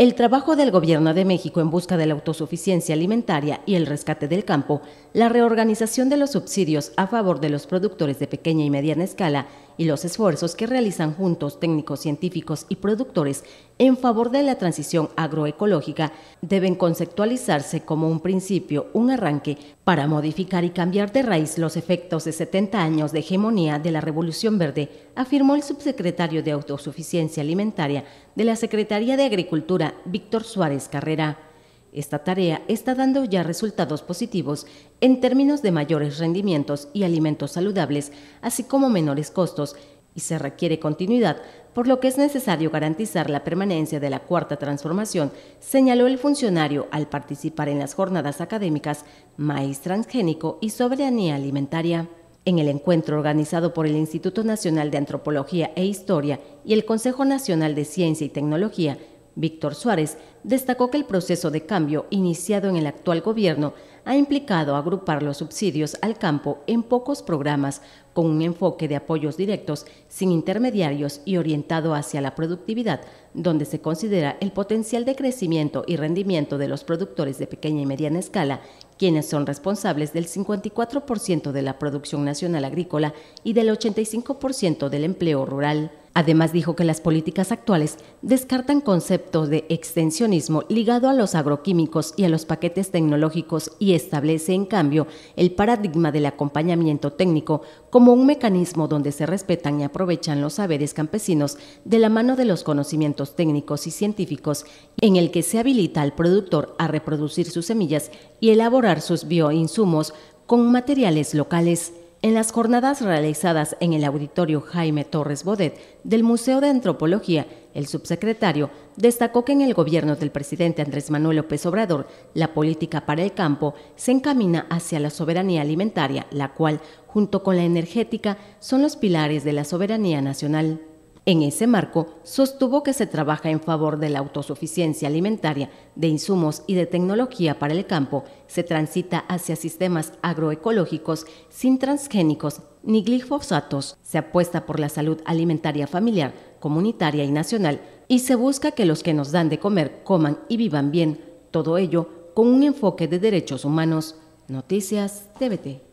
El trabajo del Gobierno de México en busca de la autosuficiencia alimentaria y el rescate del campo, la reorganización de los subsidios a favor de los productores de pequeña y mediana escala y los esfuerzos que realizan juntos técnicos científicos y productores en favor de la transición agroecológica deben conceptualizarse como un principio, un arranque para modificar y cambiar de raíz los efectos de 70 años de hegemonía de la Revolución Verde, afirmó el subsecretario de Autosuficiencia Alimentaria de la Secretaría de Agricultura, Víctor Suárez Carrera. Esta tarea está dando ya resultados positivos en términos de mayores rendimientos y alimentos saludables, así como menores costos, y se requiere continuidad, por lo que es necesario garantizar la permanencia de la cuarta transformación, señaló el funcionario al participar en las jornadas académicas Maíz Transgénico y Soberanía Alimentaria. En el encuentro organizado por el Instituto Nacional de Antropología e Historia y el Consejo Nacional de Ciencia y Tecnología, Víctor Suárez destacó que el proceso de cambio iniciado en el actual gobierno ha implicado agrupar los subsidios al campo en pocos programas con un enfoque de apoyos directos sin intermediarios y orientado hacia la productividad, donde se considera el potencial de crecimiento y rendimiento de los productores de pequeña y mediana escala, quienes son responsables del 54% de la producción nacional agrícola y del 85% del empleo rural. Además dijo que las políticas actuales descartan conceptos de extensionismo ligado a los agroquímicos y a los paquetes tecnológicos y establece en cambio el paradigma del acompañamiento técnico como un mecanismo donde se respetan y aprovechan los saberes campesinos de la mano de los conocimientos técnicos y científicos en el que se habilita al productor a reproducir sus semillas y elaborar sus bioinsumos con materiales locales. En las jornadas realizadas en el auditorio Jaime Torres Bodet del Museo de Antropología, el subsecretario destacó que en el gobierno del presidente Andrés Manuel López Obrador, la política para el campo se encamina hacia la soberanía alimentaria, la cual, junto con la energética, son los pilares de la soberanía nacional. En ese marco, sostuvo que se trabaja en favor de la autosuficiencia alimentaria, de insumos y de tecnología para el campo, se transita hacia sistemas agroecológicos sin transgénicos ni glifosatos, se apuesta por la salud alimentaria familiar, comunitaria y nacional, y se busca que los que nos dan de comer coman y vivan bien, todo ello con un enfoque de derechos humanos. Noticias TVT.